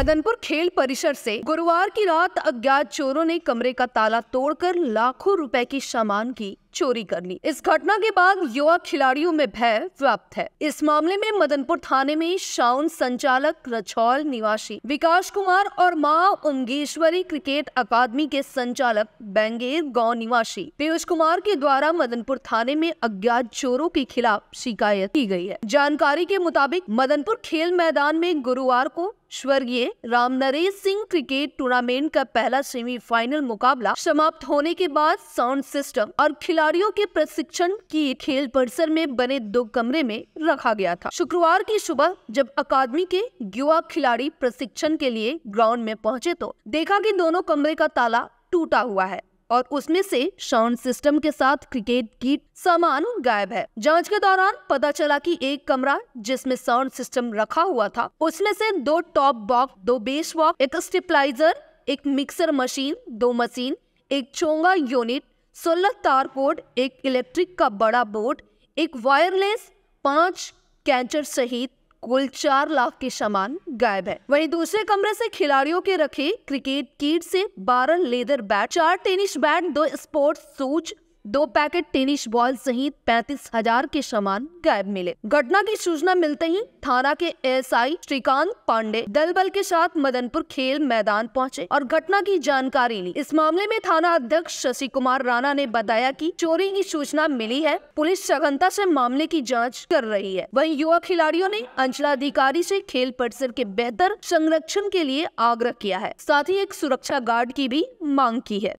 मदनपुर खेल परिसर से गुरुवार की रात अज्ञात चोरों ने कमरे का ताला तोड़कर लाखों रुपए की सामान की चोरी कर ली इस घटना के बाद युवा खिलाड़ियों में भय व्याप्त है इस मामले में मदनपुर थाने में शाउन संचालक रछौल निवासी विकास कुमार और मां उमगेश्वरी क्रिकेट अकादमी के संचालक बैंगेर गांव निवासी पीयूष कुमार के द्वारा मदनपुर थाने में अज्ञात चोरों के खिलाफ शिकायत की गई है जानकारी के मुताबिक मदनपुर खेल मैदान में गुरुवार को स्वर्गीय राम नरेश सिंह क्रिकेट टूर्नामेंट का पहला सेमीफाइनल मुकाबला समाप्त होने के बाद साउंड सिस्टम और खिलाड़ियों के प्रशिक्षण की खेल परिसर में बने दो कमरे में रखा गया था शुक्रवार की सुबह जब अकादमी के युवा खिलाड़ी प्रशिक्षण के लिए ग्राउंड में पहुंचे तो देखा कि दोनों कमरे का ताला टूटा हुआ है और उसमें से साउंड सिस्टम के साथ क्रिकेट किट सामान गायब है जांच के दौरान पता चला कि एक कमरा जिसमें साउंड सिस्टम रखा हुआ था उसमें से दो टॉप बॉक्स दो बेस वॉक एक स्टेपलाइजर एक मिक्सर मशीन दो मशीन एक चोंगा यूनिट सोलह तार बोर्ड एक इलेक्ट्रिक का बड़ा बोर्ड एक वायरलेस पांच कैंचर सहित कुल चार लाख के सामान गायब है वहीं दूसरे कमरे से खिलाड़ियों के रखे क्रिकेट किट से बारह लेदर बैट चार टेनिस बैट दो स्पोर्ट्स सूच दो पैकेट टेनिस बॉल सहित पैंतीस हजार के सामान गायब मिले घटना की सूचना मिलते ही थाना के एएसआई श्रीकांत पांडे दल बल के साथ मदनपुर खेल मैदान पहुंचे और घटना की जानकारी ली इस मामले में थाना अध्यक्ष शशि कुमार राणा ने बताया कि चोरी की सूचना मिली है पुलिस सघनता से मामले की जाँच कर रही है वही युवा खिलाड़ियों ने अंचलाधिकारी ऐसी खेल परिसर के बेहतर संरक्षण के लिए आग्रह किया है साथ ही एक सुरक्षा गार्ड की भी मांग की है